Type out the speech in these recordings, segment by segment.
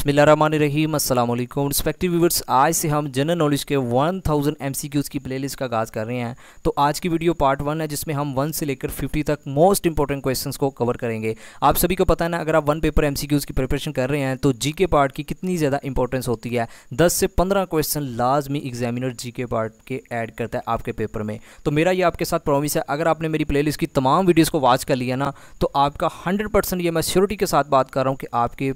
बिसमीम असल respective viewers आज से हम जनरल नॉलेज के 1000 थाउजेंड की प्लेलिस्ट का आगाज़ कर रहे हैं तो आज की वीडियो पार्ट वन है जिसमें हम वन से लेकर फिफ्टी तक मोस्ट इंपॉर्टेंट क्वेश्चंस को कवर करेंगे आप सभी को पता है ना अगर आप वन पेपर एम की प्रिपरेशन कर रहे हैं तो जी के पार्ट की कितनी ज़्यादा इंपॉर्टेंस होती है दस से पंद्रह क्वेश्चन लाजमी एग्जामिनर जी के पार्ट के एड करता है आपके पेपर में तो मेरा ये आपके साथ प्रॉमिस है अगर आपने मेरी प्ले की तमाम वीडियोज़ को वॉच कर लिया ना तो आपका हंड्रेड ये मैं श्योरिटी के साथ बात कर रहा हूँ कि आपके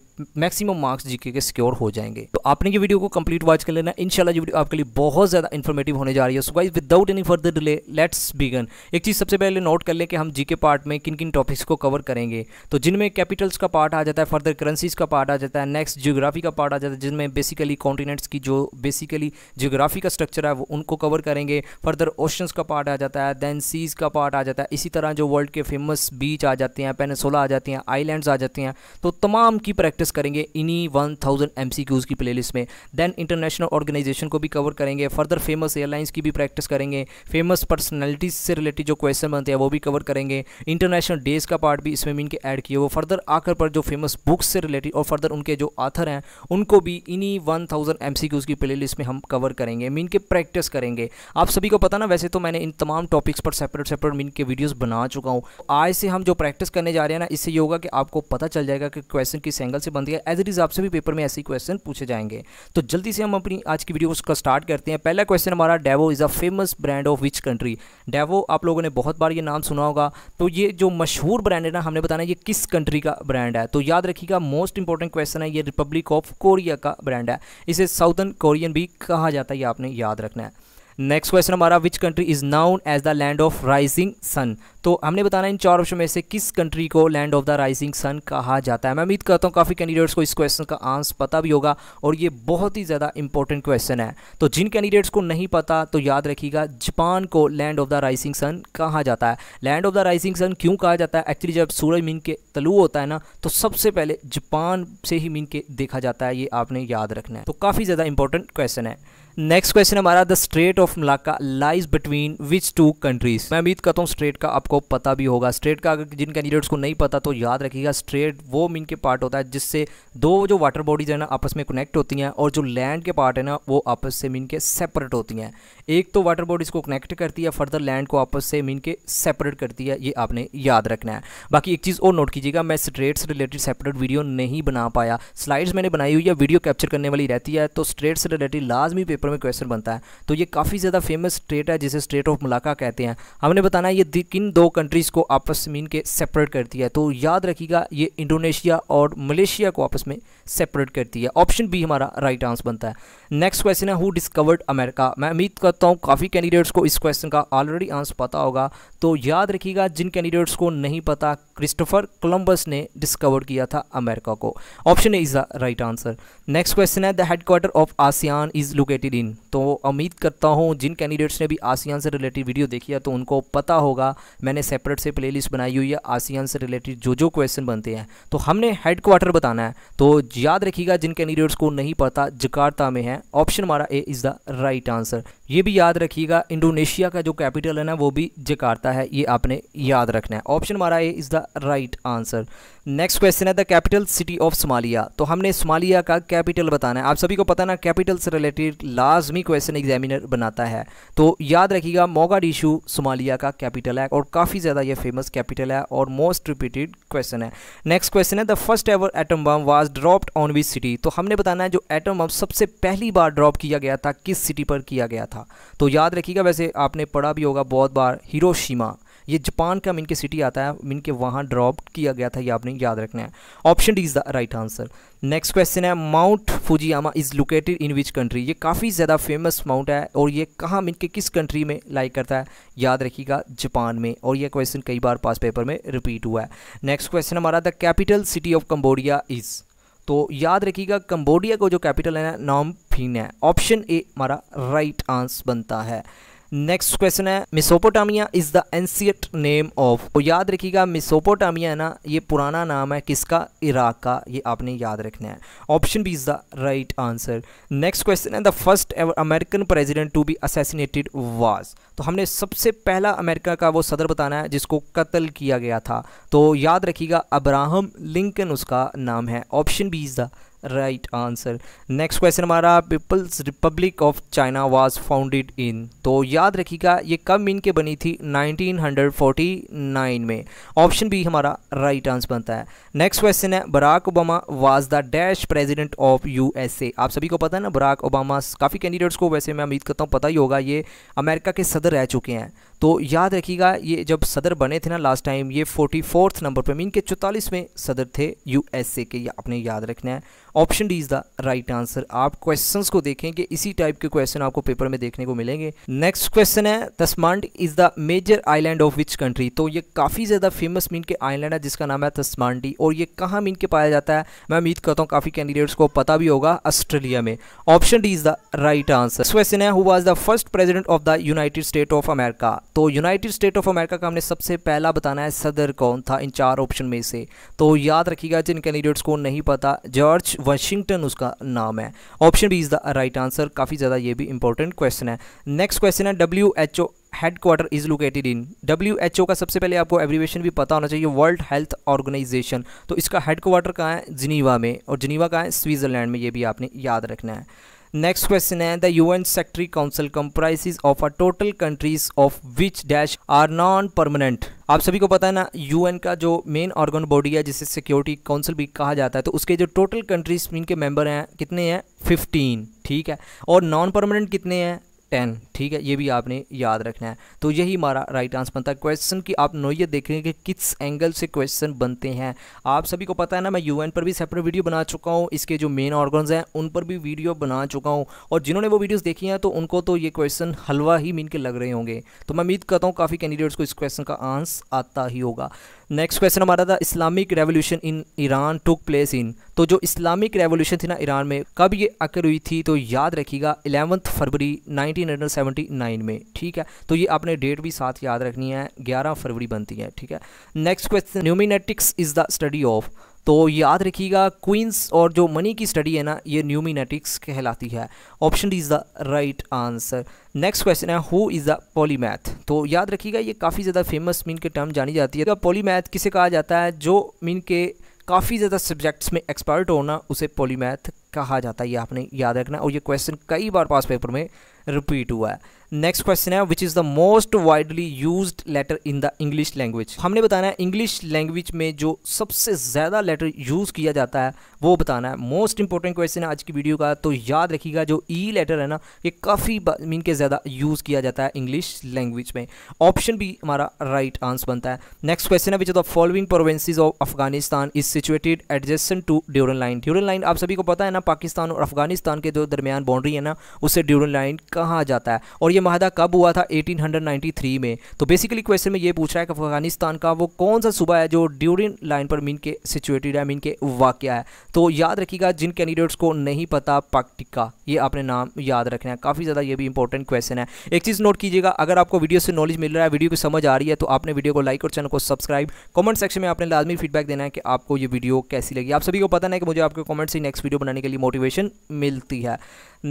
मैक्सिमम मार्क्स जीके के सिक्योर हो जाएंगे तो आपने ये वीडियो को कंप्लीट वॉच कर लेना इंशाल्लाह ये वीडियो आपके लिए बहुत ज़्यादा इन्फॉर्मेटिव होने जा रही है so guys without any further delay let's begin एक चीज़ सबसे पहले नोट कर ले कि हम जीके पार्ट में किन किन टॉपिक्स को कवर करेंगे तो जिनमें कैपिटल्स का पार्ट आ जाता है फर्दर करेंसीज का पार्ट आ जाता है नेक्स्ट जियोग्राफी का पार्ट आ जाता है जिनमें बेसिकली कॉन्टिनेंट्स की जो बेसिकली जियोग्राफी का स्ट्रक्चर है वो उनको कवर करेंगे फर्दर ओशंस का पार्ट आ जाता है दैन सीज का पार्ट आ जाता है इसी तरह जो वर्ल्ड के फेमस बीच आ जाते हैं पेनसोला आ जाती हैं आइलैंड्स आ जाती हैं तो तमाम की प्रैक्टिस करेंगे इन्हीं यानी वन थाउजेंड की प्लेलिस्ट में देन इंटरनेशनल ऑर्गेनाइजेशन को भी कवर करेंगे फर्दर फेमस एयरलाइंस की भी प्रैक्टिस करेंगे फेमस पर्सनैलिटीज से रिलेटेड जो क्वेश्चन बनते हैं वो भी कवर करेंगे इंटरनेशनल डेज का पार्ट भी इसमें मीन के ऐड किए वो फर्दर आकर पर जो फेमस बुक्स से रिलेटेड और फर्दर उनके जो आथर हैं उनको भी इन्हीं वन थाउजेंड एम की प्लेलिस्ट में हम कवर करेंगे मीन के प्रैक्टिस करेंगे आप सभी को पता ना वैसे तो मैंने इन तमाम टॉपिक्स पर सेपरेट सेपरेट मीन के वीडियोज बना चुका हूँ आज से हम जो प्रैक्टिस करने जा रहे हैं ना इससे ये होगा कि आपको पता चल जाएगा कि क्वेश्चन किस एंगल से बनती है एज इट इज़ आप भी पेपर में ऐसे क्वेश्चन पूछे जाएंगे तो जल्दी से हम अपनी आज की वीडियो का स्टार्ट करते हैं पहला क्वेश्चन हमारा Daewoo is a famous brand of which country Daewoo आप लोगों ने बहुत बार ये नाम सुना होगा तो ये जो मशहूर ब्रांड है ना हमने बताना ये किस कंट्री का ब्रांड है तो याद रखिएगा मोस्ट इंपॉर्टेंट क्वेश्चन है ये रिपब्लिक ऑफ कोरिया का ब्रांड है इसे साउथन कोरियन भी कहा जाता है ये आपने याद रखना है नेक्स्ट क्वेश्चन हमारा which country is known as the land of rising sun तो हमने बताना इन चार ऑप्शन में से किस कंट्री को land of the rising sun कहा जाता है मैं उम्मीद करता हूँ काफ़ी कैंडिडेट्स को इस क्वेश्चन का आंसर पता भी होगा और ये बहुत ही ज़्यादा इंपॉर्टेंट क्वेश्चन है तो जिन कैंडिडेट्स को नहीं पता तो याद रखिएगा जापान को land of the rising sun कहा जाता है land of the rising sun क्यों कहा जाता है एक्चुअली जब सूरज मीन के तलु होता है ना तो सबसे पहले जापान से ही मीन के देखा जाता है ये आपने याद रखना है तो काफ़ी ज़्यादा इंपॉर्टेंट क्वेश्चन है नेक्स्ट क्वेश्चन हमारा the strait of Malacca lies between which two countries मैं उम्मीद करता हूँ स्ट्रेट का आपको पता भी होगा स्ट्रेट का अगर जिन कैंडिडेट्स को नहीं पता तो याद रखिएगा स्ट्रेट वो मीन के पार्ट होता है जिससे दो जो वाटर बॉडीज है ना आपस में कनेक्ट होती हैं और जो लैंड के पार्ट है ना वो आपस से मीन के सेपरेट होती हैं एक तो वाटर बॉडीज़ को कनेक्ट करती है फर्दर लैंड को आपस से मीन के सेपरेट करती है ये आपने याद रखना है बाकी एक चीज़ और नोट कीजिएगा मैं स्ट्रेट से रिलेटेड सेपरेट वीडियो नहीं बना पाया स्लाइड्स मैंने बनाई हुई है वीडियो कैप्चर करने वाली रहती है तो स्ट्रेट से रिलेटेड लाजमी पेपर पेपर में क्वेश्चन बनता है तो ये काफ़ी ज़्यादा फेमस स्टेट है जिसे स्टेट ऑफ मलाका कहते हैं हमने बताना है ये किन दो कंट्रीज़ को आपस में इनके सेपरेट करती है तो याद रखिएगा ये इंडोनेशिया और मलेशिया को आपस में सेपरेट करती है ऑप्शन बी हमारा राइट right आंसर बनता है नेक्स्ट क्वेश्चन है हु डिस्कवर्ड अमेरिका मैं उम्मीद करता हूँ काफ़ी कैंडिडेट्स को इस क्वेश्चन का ऑलरेडी आंसर पता होगा तो याद रखिएगा जिन कैंडिडेट्स को नहीं पता क्रिस्टोफर कोलंबस ने डिस्कवर किया था अमेरिका को option A is the right answer next question है the headquarter of ASEAN is located in तो उम्मीद करता हूँ जिन कैंडिडेट्स ने भी आसियान से रिलेटेड वीडियो देखी है तो उनको पता होगा मैंने सेपरेट से प्ले बनाई हुई है आसियान से रिलेटेड जो जो क्वेश्चन बनते हैं तो हमने हेडक्वार्टर बताना है तो याद रखिएगा जिन कैंडिडेट्स को नहीं पता जकार्ता में है ऑप्शन हमारा A is the right answer ये भी याद रखिएगा इंडोनेशिया का जो कैपिटल है ना वो भी जकार्ता है ये आपने याद रखना है ऑप्शन हमारा A is the right answer next question है the capital city of Somalia तो हमने सोमालिया का कैपिटल बताना है आप सभी को पता ना कैपिटल से रिलेटेड लाजमी क्वेश्चन एग्जामिनर बनाता है तो याद रखिएगा मोगाडिशू सोमालिया का कैपिटल है और काफ़ी ज़्यादा ये फेमस कैपिटल है और मोस्ट रिपीटेड क्वेश्चन है नेक्स्ट क्वेश्चन है the first ever atom bomb was dropped on which city तो हमने बताना है जो एटम बम सबसे पहली बार ड्रॉप किया गया था किस सिटी पर किया गया था था तो याद रखिएगा वैसे आपने पढ़ा भी होगा बहुत बार हिरोशिमा ये जापान का मिनके सिटी आता है मिनके वहाँ ड्रॉप किया गया था ये आपने याद रखना है option D is the right answer next question है Mount Fujiyama is located in which country ये काफ़ी ज़्यादा फेमस माउंट है और ये कहाँ मिनके किस कंट्री में लाइक करता है याद रखिएगा जापान में और यह क्वेश्चन कई बार पास पेपर में रिपीट हुआ है नेक्स्ट क्वेश्चन हमारा the capital city of Cambodia is तो याद रखिएगा कंबोडिया को जो कैपिटल है नाम फिन है ऑप्शन ए हमारा राइट आंसर बनता है नेक्स्ट क्वेश्चन है Mesopotamia is the ancient name of तो याद रखिएगा मिसोपोटामिया है ना ये पुराना नाम है किसका इराक का ये आपने याद रखना है option B is the right answer next question है the first ever American president to be assassinated was तो हमने सबसे पहला अमेरिका का वो सदर बताना है जिसको कत्ल किया गया था तो याद रखिएगा अब्राहम लिंकन उसका नाम है option B is the right answer next question हमारा People's Republic of China was founded in तो याद रखिएगा ये कब मीन के बनी थी 1949 में ऑप्शन बी हमारा राइट आंसर बनता है नेक्स्ट क्वेश्चन है Barack Obama was the dash president of USA आप सभी को पता है ना बराक ओबामा काफ़ी कैंडिडेट्स को वैसे मैं उम्मीद करता हूँ पता ही होगा ये अमेरिका के सदर रह चुके हैं तो याद रखिएगा ये जब सदर बने थे ना लास्ट टाइम ये फोर्टी नंबर पर मीन के चौतालीसवें सदर थे यू के ये आपने याद रखना है option D is the right answer आप क्वेश्चन को देखें कि इसी टाइप के क्वेश्चन आपको पेपर में देखने को मिलेंगे नेक्स्ट क्वेश्चन है Tasmania is the major island of which country तो ये काफ़ी ज़्यादा फेमस मीन के आईलैंड है जिसका नाम है तस्मांडी और ये कहाँ मीन के पाया जाता है मैं उम्मीद करता हूँ काफ़ी कैंडिडेट्स को पता भी होगा ऑस्ट्रेलिया में option D is the right answer question है who was the first president of the United State of America तो यूनाइटेड स्टेट ऑफ अमेरिका का हमने सबसे पहला बताना है सदर कौन था इन चार ऑप्शन में से तो याद रखिएगा जिन कैंडिडेट्स को नहीं पता जॉर्ज वाशिंगटन उसका नाम है option B is the right answer काफ़ी ज़्यादा ये भी इंपॉर्टेंट क्वेश्चन है नेक्स्ट क्वेश्चन है W H O headquarter is located in W H O का सबसे पहले आपको एब्रीवेशन भी पता होना चाहिए वर्ल्ड हेल्थ ऑर्गेनाइजेशन तो इसका हेडक्वार्टर कहाँ है जिनीवा में और जिनीवा कहाँ है स्विट्ज़रलैंड में ये भी आपने याद रखना है नेक्स्ट क्वेश्चन है the UN secretary council comprises of a total countries of which dash are non permanent आप सभी को पता है ना यूएन का जो मेन ऑर्गन बॉडी है जिसे सिक्योरिटी काउंसिल भी कहा जाता है तो उसके जो टोटल कंट्रीज इनके मेंबर हैं कितने हैं 15 ठीक है और नॉन परमानेंट कितने हैं टेन ठीक है ये भी आपने याद रखना है तो यही हमारा राइट आंसर बनता है क्वेश्चन की आप नोयत देखेंगे कि किस एंगल से क्वेश्चन बनते हैं आप सभी को पता है ना मैं यूएन पर भी सेपरेट वीडियो बना चुका हूँ इसके जो मेन ऑर्गन्स हैं उन पर भी वीडियो बना चुका हूँ और जिन्होंने वो वीडियोज़ देखी हैं तो उनको तो ये क्वेश्चन हलवा ही मीन के लग रहे होंगे तो मैं उम्मीद करता हूँ काफ़ी कैंडिडेट्स को इस क्वेश्चन का आंस आता ही होगा नेक्स्ट क्वेश्चन हमारा था Islamic revolution in Iran took place in तो जो इस्लामिक रेवोल्यूशन थी ना ईरान में कब ये अकर हुई थी तो याद रखिएगा इलेवंथ फरवरी 1979 में ठीक है तो ये आपने डेट भी साथ याद रखनी है ग्यारह फरवरी बनती है ठीक है next question numismatics is the study of तो याद रखिएगा क्वींस और जो मनी की स्टडी है ना ये न्यूमिनेटिक्स कहलाती है option D is the right answer next question है हु इज़ द पॉलीमैथ तो याद रखिएगा ये काफ़ी ज़्यादा फेमस मीन के टर्म जानी जाती है तो पॉलीमैथ किसे कहा जाता है जो मीन के काफ़ी ज़्यादा सब्जेक्ट्स में एक्सपर्ट होना उसे पॉलीमैथ कहा जाता है ये आपने याद रखना और ये क्वेश्चन कई बार पास पेपर में रिपीट हुआ है नेक्स्ट क्वेश्चन है which is the most widely use letter in the English language हमने बताना है इंग्लिश लैंग्वेज में जो सबसे ज़्यादा लेटर यूज़ किया जाता है वो बताना है मोस्ट इंपॉर्टेंट क्वेश्चन है आज की वीडियो का तो याद रखिएगा जो ई e लेटर है ना ये काफ़ी मीन के ज़्यादा यूज़ किया जाता है इंग्लिश लैंग्वेज में ऑप्शन भी हमारा राइट right आंसर बनता है नेक्स्ट क्वेश्चन है which the following provinces of Afghanistan is situated adjacent to Durand line Durand line आप सभी को पता है ना पाकिस्तान और अफगानिस्तान के जो दरमियान बाउंड्री है ना उसे ड्यूरन लाइन कहा जाता है और ये माहदा कब हुआ था 1893 में तो बेसिकली क्वेश्चन में ये पूछ रहा है कि अफगानिस्तान का वो कौन सा सूबा है जो ड्यूरिन लाइन पर मीन के सिचुएटेड है मीन के वाक्य है तो याद रखिएगा जिन कैंडिडेट्स को नहीं पता पाकटिका ये आपने नाम याद रखना है काफ़ी ज़्यादा ये भी इंपॉर्टेंट क्वेश्चन है एक चीज़ नोट कीजिएगा अगर आपको वीडियो से नॉलेज मिल रहा है वीडियो की समझ आ रही है तो आपने वीडियो को लाइक और चैनल को सब्सक्राइब कॉमेंट सेक्शन में आपने लाजमी फीडबैक देना है कि आपको ये वीडियो कैसी लगी आप सभी को पता नहीं कि मुझे आपके कमेंट से नेक्स्ट वीडियो बनाने के लिए मोटिवेशन मिलती है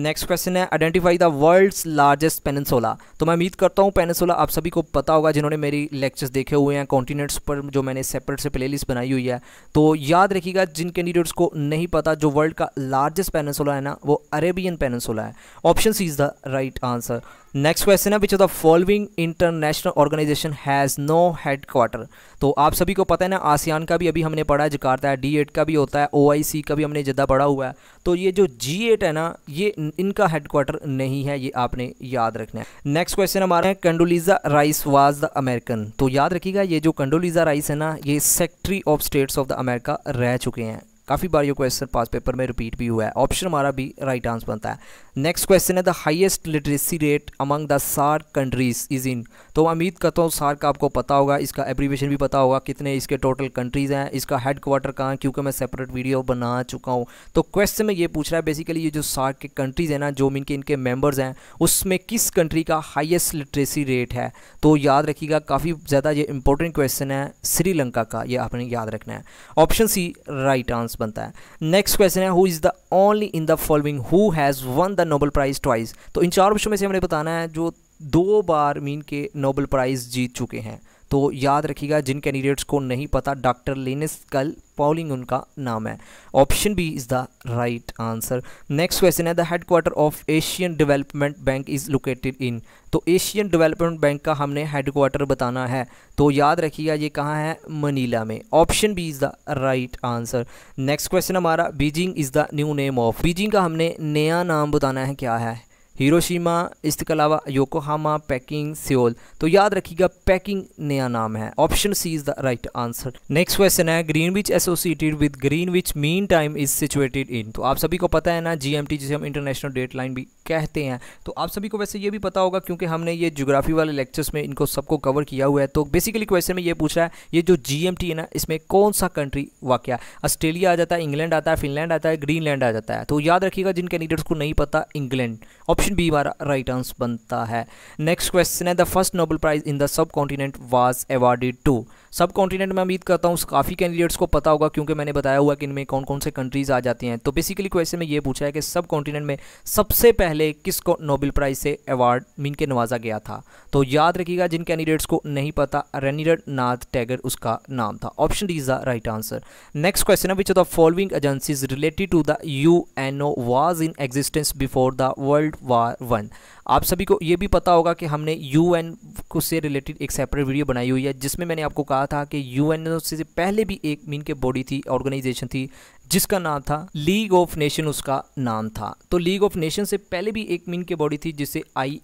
नेक्स्ट क्वेश्चन है identify the world's largest peninsula तो मैं उम्मीद करता हूँ पेनसोला आप सभी को पता होगा जिन्होंने मेरी लेक्चर्स देखे हुए हैं कॉन्टीनेंट्स पर जो मैंने सेपरेट से प्ले बनाई हुई है तो याद रखिएगा जिन कैंडिडेट्स को नहीं पता जो वर्ल्ड का लार्जेस्ट पेनसोला है ना वो अरेबियन पेनसोला है option C is the right answer next question है which of the following international organization has no head quarter तो आप सभी को पता है ना आसियान का भी अभी हमने पढ़ा है जकार्ता है डी एट का भी होता है ओ आई सी का भी हमने जिदा पढ़ा हुआ है तो ये जो जी एट है ना ये इनका हेड क्वार्टर नहीं है ये आपने याद रखना है नेक्स्ट क्वेश्चन हमारा है Condoleezza Rice was the American तो याद रखिएगा ये जो कंडोलीजा राइस है ना ये secretary of states of the America रह चुके हैं काफ़ी बार ये क्वेश्चन पास पेपर में रिपीट भी हुआ है ऑप्शन हमारा भी राइट आंसर बनता है नेक्स्ट क्वेश्चन है the highest literacy rate among the SAARC countries is in तो उम्मीद करता हूँ सार का आपको पता होगा इसका एब्रीवेशन भी पता होगा कितने इसके टोटल कंट्रीज़ हैं इसका हेड क्वार्टर कहाँ क्योंकि मैं सेपरेट वीडियो बना चुका हूँ तो क्वेश्चन में ये पूछ रहा है बेसिकली ये जो सार के कंट्रीज़ हैं ना जो मीन के इनके मेम्बर्स हैं उसमें किस कंट्री का हाइएस्ट लिटरेसी रेट है तो याद रखिएगा काफ़ी ज़्यादा ये इंपॉर्टेंट क्वेश्चन है श्रीलंका का ये आपने याद रखना है ऑप्शन सी राइट आंसर बनता है नेक्स्ट क्वेश्चन है who is the only in the following who has won the Nobel prize twice तो इन चार विषयों में से हमने बताना है जो दो बार मीन के नोबल प्राइज़ जीत चुके हैं तो याद रखिएगा जिन कैंडिडेट्स को नहीं पता डॉक्टर लेनिस कल पॉलिंग उनका नाम है option B is the right answer next question है the head quarter of Asian Development Bank is located in तो एशियन डेवलपमेंट बैंक का हमने हेड क्वार्टर बताना है तो याद रखिएगा ये कहाँ है मनीला में option B is the right answer next question हमारा Beijing is the new name of Beijing का हमने नया नाम बताना है क्या है हिरोशिमा इसके अलावा योकोहामा पैकिंग सियोल तो याद रखिएगा पैकिंग नया नाम है option C is the right answer next question है Greenwich associated with Greenwich mean time is situated in तो आप सभी को पता है ना जीएमटी जिसे हम इंटरनेशनल डेट लाइन भी कहते हैं तो आप सभी को वैसे ये भी पता होगा क्योंकि हमने ये जोग्राफी वाले लेक्चर्स में इनको सबको कवर किया हुआ है तो बेसिकली क्वेश्चन में ये पूछा है ये जो जीएमटी है ना इसमें कौन सा कंट्री वाक्य ऑस्ट्रेलिया आ जाता है इंग्लैंड आता है फिनलैंड आता है ग्रीनलैंड आ जाता है तो याद रखिएगा जिन कैंडिडेट्स को नहीं पता इंग्लैंड ऑप्शन ऑप्शन बी हमारा राइट आंसर बनता है नेक्स्ट क्वेश्चन है the first Nobel prize in the subcontinent was awarded to subcontinent में उम्मीद करता हूँ काफ़ी कैंडिडेट्स को पता होगा क्योंकि मैंने बताया हुआ कि इनमें कौन कौन से कंट्रीज़ आ जाती हैं तो बेसिकली क्वेश्चन में ये पूछा है कि सब कॉन्टिनेंट में सबसे पहले को नोबेल प्राइज़ से अवार्ड मीन के नवाजा गया था तो याद रखिएगा जिन कैंडिडेट्स को नहीं पता रनिर नाथ टैगर उसका नाम था option D is the right answer next question है which the following agencies related to the U N O was in existence before the World War one आप सभी को ये भी पता होगा कि हमने यूएन को से रिलेटेड एक सेपरेट वीडियो बनाई हुई है जिसमें मैंने आपको कहा था कि यूएन तो से पहले भी एक मीन के बॉडी थी ऑर्गेनाइजेशन थी जिसका नाम था लीग ऑफ नेशन उसका नाम था तो लीग ऑफ नेशन से पहले भी एक मीन के बॉडी थी जिसे आई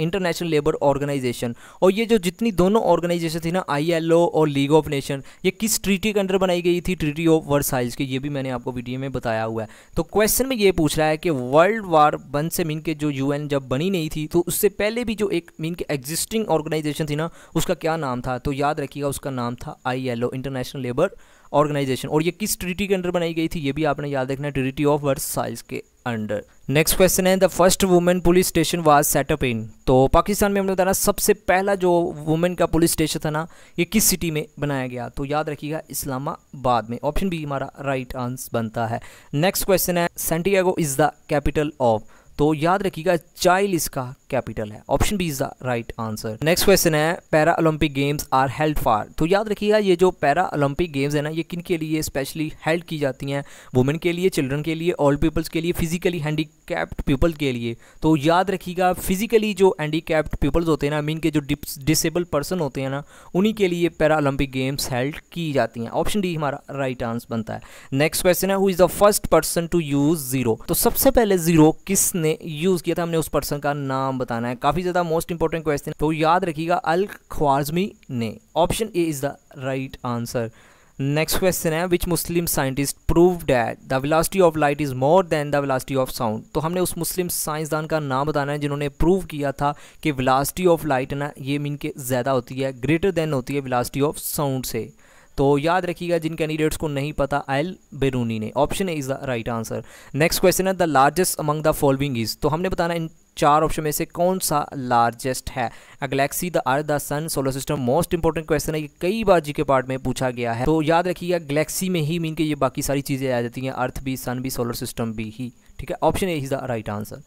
इंटरनेशनल लेबर ऑर्गेनाइजेशन और ये जो जितनी दोनों ऑर्गेनाइजेशन थी ना आईएलओ और लीग ऑफ नेशन ये किस ट्रीटी के अंडर बनाई गई थी ट्रीटी ऑफ साइज की ये भी मैंने आपको वीडियो में बताया हुआ है तो क्वेश्चन में ये पूछ रहा है कि वर्ल्ड वार वन से मीन के जो यूएन जब बनी नहीं थी तो उससे पहले भी जो एक मीन के एग्जिस्टिंग ऑर्गेनाइजेशन थी ना उसका क्या नाम था तो याद रखिएगा उसका नाम था आई इंटरनेशनल लेबर ऑर्गेनाइजेशन और ये किस ट्रिटी के अंडर बनाई गई थी ये भी आपने याद रखना ट्रिटी ऑफ साइज के अंडर नेक्स्ट क्वेश्चन है the first women police station was set up in तो पाकिस्तान में हमने बताया सबसे पहला जो वुमेन का पुलिस स्टेशन था ना ये किस सिटी में बनाया गया तो याद रखिएगा इस्लामाबाद में ऑप्शन बी हमारा राइट आंसर बनता है नेक्स्ट क्वेश्चन है Santiago is the capital of तो याद रखिएगा चाइल इसका कैपिटल है option B is the right answer next question है para Olympic games are held for तो याद रखिएगा ये जो पैरा ओलंपिक गेम्स है ना ये किन के लिए स्पेशली हेल्ड की जाती हैं वुमेन के लिए चिल्ड्रन के लिए ओल्ड पीपल्स के लिए फिजिकली हैंडीकैप्ड पीपल के लिए तो याद रखिएगा फिजिकली जो हैंडीकैप्ड पीपल्स होते हैं ना मीन के जो डिसेबल पर्सन होते हैं ना उन्हीं के लिए पैरा ओलंपिक गेम्स हेल्ड की जाती हैं ऑप्शन डी हमारा राइट आंसर बनता है नेक्स्ट क्वेश्चन है who is the first person to use zero तो सबसे पहले जीरो किसने हमने यूज़ किया था हमने उस पर्सन का नाम बताना है काफ़ी ज़्यादा मोस्ट इंपॉर्टेंट क्वेश्चन तो याद रखिएगा अल ख्वारजमी ने option A is the right answer next question है which Muslim scientist prove that the velocity of light is more than the velocity of sound तो हमने उस मुस्लिम साइंसदान का नाम बताना है जिन्होंने प्रूव किया था कि विलासिटी ऑफ लाइट ना ये मीन के ज़्यादा होती है ग्रेटर देन होती है विलासिटी ऑफ साउंड से तो याद रखिएगा जिन कैंडिडेट्स को नहीं पता एल बेरूनी ने option A is the right answer next question है the largest among the following is तो हमने बताना इन चार ऑप्शन में से कौन सा लार्जेस्ट है a galaxy the earth the sun solar system most important question है ये कई बार जी के पार्ट में पूछा गया है तो याद रखिएगा गलेक्सी में ही मीन के ये बाकी सारी चीज़ें आ जाती हैं अर्थ भी सन भी सोलर सिस्टम भी ही ठीक है option A is the right answer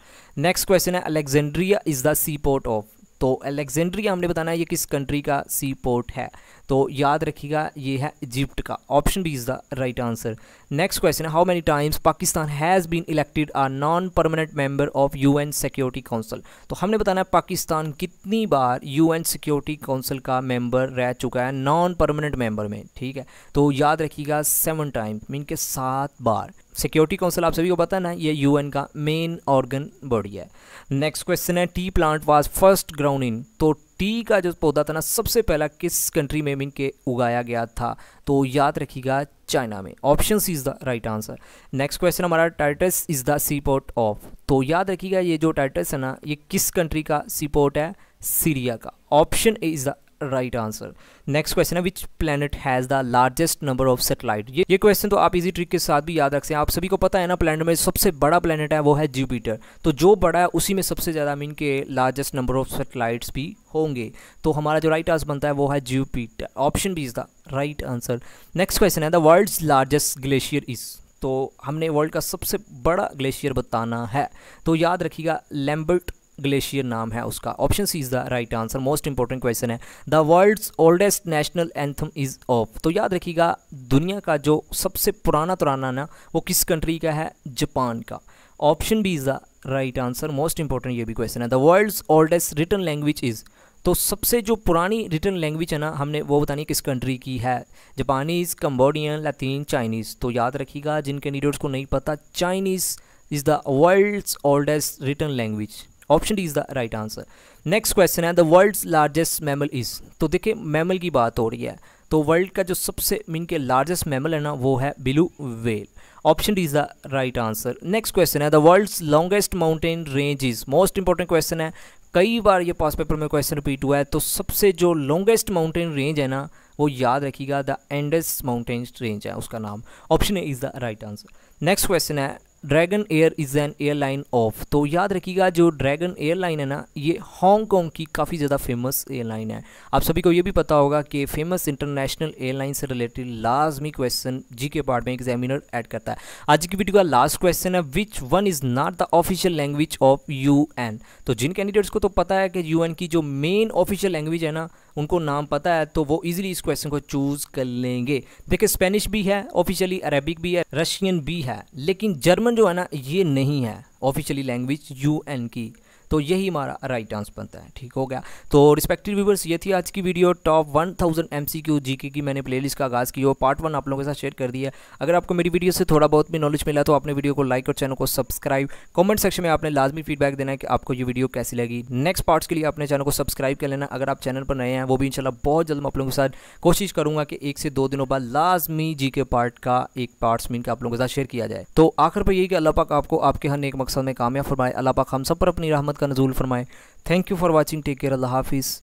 next question है Alexandria is the sea port of तो अलेक्जेंड्रिया हमने बताना है ये किस कंट्री का सी पोर्ट है तो याद रखिएगा ये है इजिप्ट का option B is the right answer next question how many times Pakistan has been elected a non permanent member of UN security council तो हमने बताना है पाकिस्तान कितनी बार यूएन सिक्योरिटी काउंसिल का मेंबर रह चुका है नॉन परमानेंट मेंबर में ठीक है तो याद रखिएगा सेवन टाइम मीन के सात बार सिक्योरिटी काउंसिल आप सभी को पता है ना ये यूएन का मेन ऑर्गन बॉडी है नेक्स्ट क्वेश्चन है tea plant was first grown in तो टी का जो पौधा था ना सबसे पहला किस कंट्री में मीन के उगाया गया था तो याद रखिएगा चाइना में option C is the right answer next question हमारा Tartus is the sea port of तो याद रखिएगा ये जो टाइटस है ना ये किस कंट्री का सी पोर्ट है सीरिया का option A is the right answer next question है which planet has the largest number of satellite ये ये क्वेश्चन तो आप इजी ट्रिक के साथ भी याद रख सकते हैं आप सभी को पता है ना प्लानट में सबसे बड़ा प्लानट है वो है जुपिटर तो जो बड़ा है उसी में सबसे ज़्यादा मीन के लार्जेस्ट नंबर ऑफ सेटेलाइट्स भी होंगे तो हमारा जो राइट आंसर बनता है वो है Jupiter option B is the right answer next question है the world's largest glacier is तो हमने वर्ल्ड का सबसे बड़ा ग्लेशियर बताना है तो याद रखिएगा लैम्बर्ट ग्लेशियर नाम है उसका option C is the right answer most important question है the world's oldest national anthem is of तो याद रखिएगा दुनिया का जो सबसे पुराना तुराना ना वो किस कंट्री का है जापान का option B is the right answer most important ये भी क्वेश्चन है the world's oldest written language is तो सबसे जो पुरानी रिटर्न लैंग्वेज है ना हमने वो बतानी किस कंट्री की है जापानीज़ कम्बोडियन लैतिन चाइनीज़ तो याद रखिएगा जिन कैंडिडेट्स को नहीं पता Chinese is the world's oldest written language option D is the right answer next question है the world's largest mammal is तो देखिए मैमल की बात हो रही है तो वर्ल्ड का जो सबसे मीन के लार्जेस्ट मैमल है ना वो है blue whale option D is the right answer next question है the world's longest mountain range is most important question है कई बार ये पास पेपर में क्वेश्चन रिपीट हुआ है तो सबसे जो लॉन्गेस्ट माउंटेन रेंज है ना वो याद रखिएगा द एंडेस्ट माउंटेन रेंज है उसका नाम option A is the right answer next question है Dragon Air is an airline of तो याद रखिएगा जो ड्रैगन एयरलाइन है ना ये हांगकॉन्ग की काफ़ी ज़्यादा फेमस एयरलाइन है आप सभी को ये भी पता होगा कि फेमस इंटरनेशनल एयरलाइन से रिलेटेड लाजमी क्वेश्चन जी के पार्ट में एग्जामिनर ऐड करता है आज की वीडियो का लास्ट क्वेश्चन है which one is not the official language of U तो जिन कैंडिडेट्स को तो पता है कि यू की जो मेन ऑफिशियल लैंग्वेज है ना उनको नाम पता है तो वो इजीली इस क्वेश्चन को चूज़ कर लेंगे देखिए स्पेनिश भी है ऑफिशियली अरेबिक भी है रशियन भी है लेकिन जर्मन जर्मन जो है ना ये नहीं है ऑफिशियली लैंग्वेज यूएन की तो यही हमारा राइट आंसर बनता है ठीक हो गया तो रिस्पेक्टिव व्यूवर्स ये थी आज की video top one thousand M C Q G K की मैंने प्लेलिस्ट का आगाज़ की और पार्ट वन आप लोगों के साथ शेयर कर दिया अगर आपको मेरी वीडियो से थोड़ा बहुत भी नॉलेज मिला तो आपने वीडियो को लाइक और चैनल को सब्सक्राइब कमेंट सेक्शन में आपने लाजमी फीडबैक देना है कि आपको ये वीडियो कैसी लगी नेक्स्ट पार्ट्स के लिए अपने चैनल को सब्सक्राइब कर लेना अगर आप चैनल पर नए हैं वो भी इनशाला बहुत जल्द आप लोगों के साथ कोशिश करूंगा कि एक से दो दिनों बाद लाजमी जी के पार्ट का एक पार्ट्स मीन आप लोगों के साथ शेयर किया जाए तो आखिर पर यही कि अल्लाह पाक आपको आपके हर एक मकसद में कामयाब फरमाए अल्लाह पाक हम सब पर अपनी रहमत का नजूल फरमाए thank you for watching take care अल्लाह हाफिज़